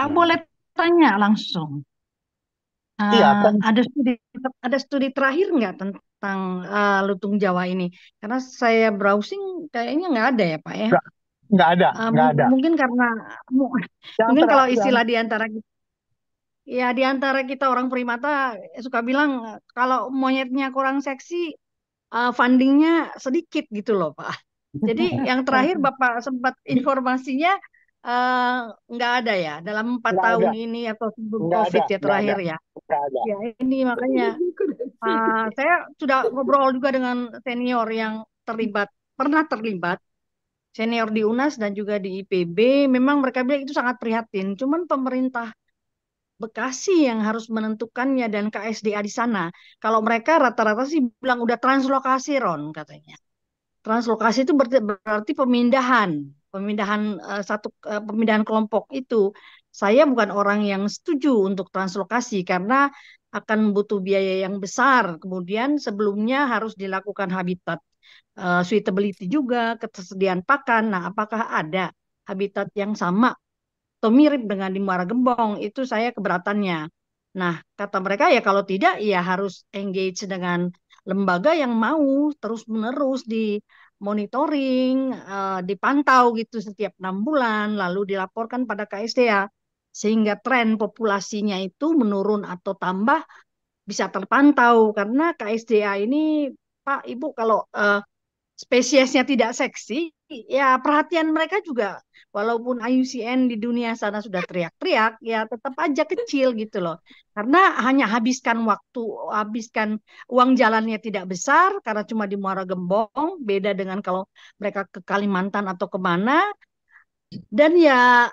Kak boleh tanya langsung. iya, eh, kan. Ada studi ada studi terakhir nggak tentang uh, lutung Jawa ini? Karena saya browsing kayaknya nggak ada ya Pak ya. Nggak, nggak ada, uh, nggak ada. Mungkin karena yang mungkin kalau istilah di antara ya di antara kita orang primata suka bilang kalau monyetnya kurang seksi uh, fundingnya sedikit gitu loh Pak. Jadi yang terakhir Bapak sempat informasinya Eh, nggak uh, ada ya dalam empat tahun ada. ini atau sebelum COVID ada. ya terakhir ya. Ya ini makanya uh, saya sudah ngobrol juga dengan senior yang terlibat pernah terlibat senior di UNAS dan juga di IPB memang mereka bilang itu sangat prihatin. Cuman pemerintah Bekasi yang harus menentukannya dan KSDA di sana. Kalau mereka rata-rata sih bilang udah translokasi Ron katanya. Translokasi itu berarti pemindahan pemindahan uh, satu uh, pemindahan kelompok itu saya bukan orang yang setuju untuk translokasi karena akan butuh biaya yang besar kemudian sebelumnya harus dilakukan habitat uh, suitability juga ketersediaan pakan nah apakah ada habitat yang sama atau mirip dengan di Muara Gembong itu saya keberatannya nah kata mereka ya kalau tidak ya harus engage dengan lembaga yang mau terus menerus di monitoring, eh, dipantau gitu setiap enam bulan, lalu dilaporkan pada KSDA sehingga tren populasinya itu menurun atau tambah bisa terpantau karena KSDA ini Pak Ibu kalau uh, spesiesnya tidak seksi ya perhatian mereka juga walaupun IUCN di dunia sana sudah teriak-teriak ya tetap aja kecil gitu loh karena hanya habiskan waktu habiskan uang jalannya tidak besar karena cuma di Muara Gembong beda dengan kalau mereka ke Kalimantan atau kemana dan ya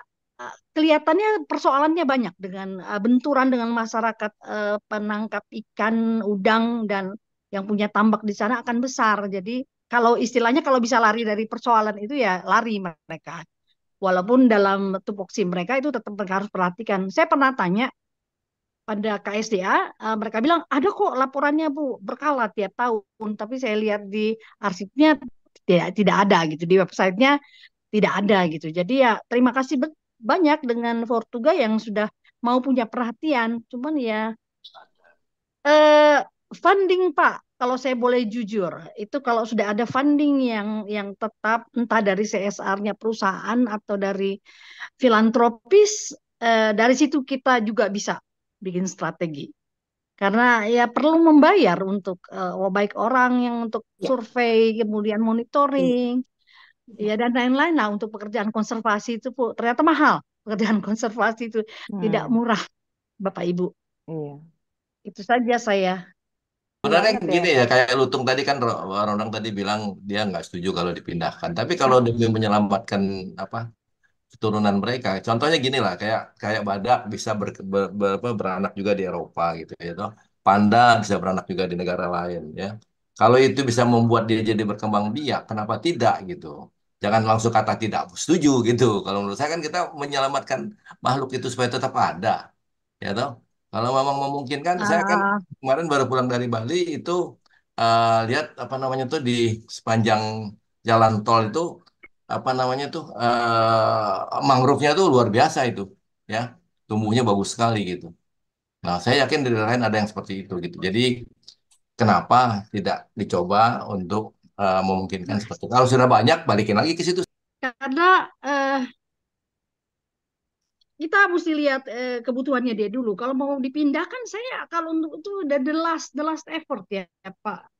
kelihatannya persoalannya banyak dengan eh, benturan dengan masyarakat eh, penangkap ikan udang dan yang punya tambak di sana akan besar jadi kalau istilahnya kalau bisa lari dari persoalan itu ya lari mereka. Walaupun dalam tupoksi mereka itu tetap mereka harus perhatikan. Saya pernah tanya pada KSDA, eh, mereka bilang ada kok laporannya Bu berkala tiap tahun, tapi saya lihat di arsipnya tidak tidak ada gitu di websitenya tidak ada gitu. Jadi ya terima kasih banyak dengan Fortuga yang sudah mau punya perhatian. Cuman ya eh funding Pak kalau saya boleh jujur, itu kalau sudah ada funding yang yang tetap entah dari CSR-nya perusahaan atau dari filantropis, eh, dari situ kita juga bisa bikin strategi. Karena ya perlu membayar untuk eh, oh, baik orang yang untuk ya. survei, kemudian iya. monitoring, ya, ya dan lain-lain Nah untuk pekerjaan konservasi itu ternyata mahal. Pekerjaan konservasi itu hmm. tidak murah, Bapak Ibu. Iya. Itu saja saya. Sebenarnya ya. gini ya, kayak Lutung tadi kan orang-orang tadi bilang dia nggak setuju kalau dipindahkan. Tapi kalau hmm. demi menyelamatkan apa keturunan mereka, contohnya gini lah, kayak kayak badak bisa ber, ber, ber, ber, beranak juga di Eropa gitu ya, toh. panda bisa beranak juga di negara lain ya. Kalau itu bisa membuat dia jadi berkembang biak, kenapa tidak gitu? Jangan langsung kata tidak setuju gitu. Kalau menurut saya kan kita menyelamatkan makhluk itu supaya tetap ada, ya toh kalau memang memungkinkan, saya kan ah. kemarin baru pulang dari Bali itu uh, lihat apa namanya tuh di sepanjang jalan tol itu apa namanya tuh uh, mangrove-nya tuh luar biasa itu, ya tumbuhnya bagus sekali gitu. Nah, saya yakin di lain ada yang seperti itu gitu. Jadi kenapa tidak dicoba untuk uh, memungkinkan seperti itu? Kalau sudah banyak, balikin lagi ke situ. Karena uh, kita mesti lihat eh, kebutuhannya dia dulu. Kalau mau dipindahkan saya kalau untuk itu udah the last the last effort ya, ya Pak.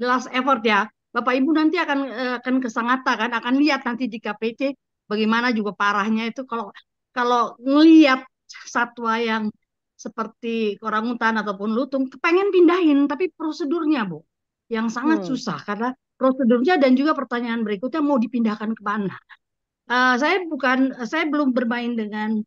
The last effort ya. Bapak Ibu nanti akan eh, akan ke kan akan lihat nanti di KPC bagaimana juga parahnya itu kalau kalau ngelihat satwa yang seperti hutan ataupun lutung kepengen pindahin tapi prosedurnya Bu yang sangat hmm. susah karena prosedurnya dan juga pertanyaan berikutnya mau dipindahkan ke mana. Uh, eh, saya bukan eh, saya belum bermain dengan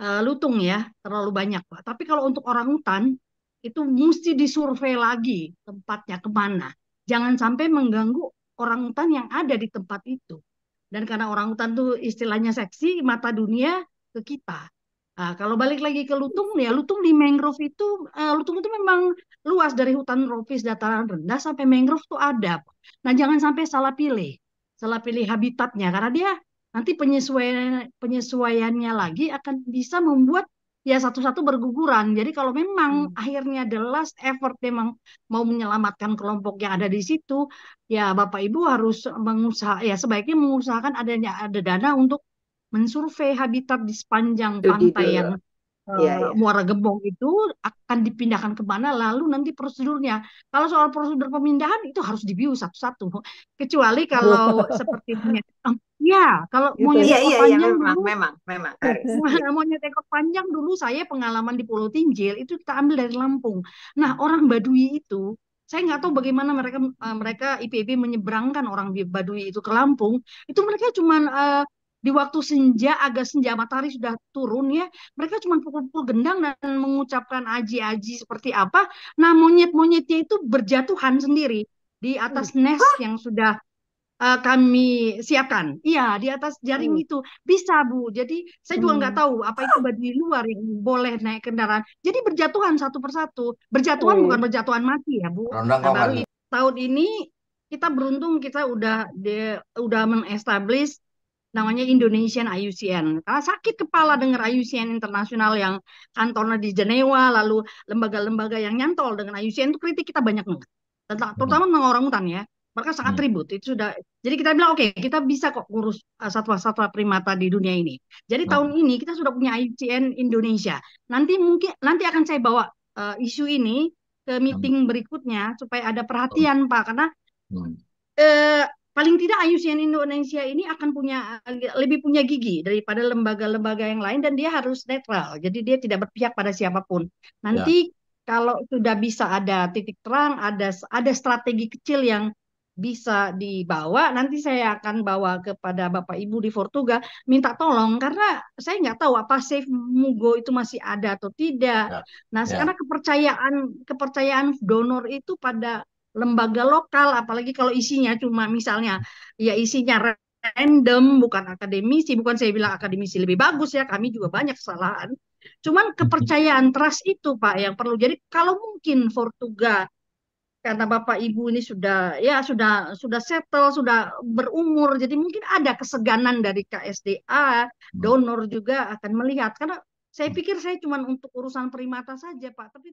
Eh, lutung ya, terlalu banyak Pak. Tapi kalau untuk orang hutan itu mesti disurvei lagi tempatnya kemana. Jangan sampai mengganggu orang hutan yang ada di tempat itu. Dan karena orang hutan itu istilahnya seksi, mata dunia ke kita. Nah, kalau balik lagi ke lutung, ya lutung di mangrove itu, uh, lutung itu memang luas dari hutan tropis dataran rendah sampai mangrove tuh ada. Nah jangan sampai salah pilih, salah pilih habitatnya karena dia nanti penyesuaian penyesuaiannya lagi akan bisa membuat ya satu-satu berguguran. Jadi kalau memang hmm. akhirnya the last effort memang mau menyelamatkan kelompok yang ada di situ, ya Bapak Ibu harus mengusaha ya sebaiknya mengusahakan adanya ada dana untuk mensurvei habitat di sepanjang pantai yang yeah, iya, yeah. Muara Gembong itu akan dipindahkan ke mana? lalu nanti prosedurnya. Kalau soal prosedur pemindahan itu harus dibius satu-satu. Kecuali kalau oh. seperti punya ya kalau gitu. monyet iya, iya, iya, panjang iya, memang, dulu, memang, memang harus. monyet panjang dulu saya pengalaman di Pulau Tinjil itu kita ambil dari Lampung. Nah orang Baduy itu saya nggak tahu bagaimana mereka eh, mereka IPB menyeberangkan orang Baduy itu ke Lampung. Itu mereka cuma uh, eh, di waktu senja agak senja matahari sudah turun ya mereka cuma pukul-pukul gendang dan mengucapkan aji-aji seperti apa nah monyet-monyetnya itu berjatuhan sendiri di atas hmm. nest yang sudah uh, kami siapkan iya di atas jaring hmm. itu bisa bu jadi saya juga nggak hmm. tahu apa itu di luar yang boleh naik kendaraan jadi berjatuhan satu persatu berjatuhan hmm. bukan berjatuhan mati ya bu tahun ini kita beruntung kita udah de, udah mengestablish namanya Indonesian IUCN. Karena sakit kepala dengar IUCN internasional yang kantornya di Jenewa, lalu lembaga-lembaga yang nyantol dengan IUCN itu kritik kita banyak banget. Tentang, hmm. terutama tentang orang hutan ya. Mereka sangat hmm. ribut. Itu sudah. Jadi kita bilang oke, okay, kita bisa kok ngurus eh, satwa-satwa primata di dunia ini. Jadi nah. tahun ini kita sudah punya IUCN Indonesia. Nanti mungkin nanti akan saya bawa uh, isu ini ke meeting berikutnya supaya ada perhatian Pak karena hmm. Eh, paling tidak IUCN Indonesia ini akan punya lebih punya gigi daripada lembaga-lembaga yang lain dan dia harus netral. Jadi dia tidak berpihak pada siapapun. Nanti ya. kalau sudah bisa ada titik terang, ada ada strategi kecil yang bisa dibawa, nanti saya akan bawa kepada Bapak Ibu di Fortuga minta tolong karena saya nggak tahu apa safe Mugo itu masih ada atau tidak. Ya. Nah, ya. karena kepercayaan kepercayaan donor itu pada lembaga lokal apalagi kalau isinya cuma misalnya ya isinya random bukan akademisi bukan saya bilang akademisi lebih bagus ya kami juga banyak kesalahan cuman mhm. kepercayaan trust itu Pak yang perlu jadi kalau mungkin Fortuga karena Bapak Ibu ini sudah ya sudah sudah settle sudah berumur jadi mungkin ada keseganan dari KSDA mhm. donor juga akan melihat karena saya mhm. pikir saya cuma untuk urusan primata saja Pak tapi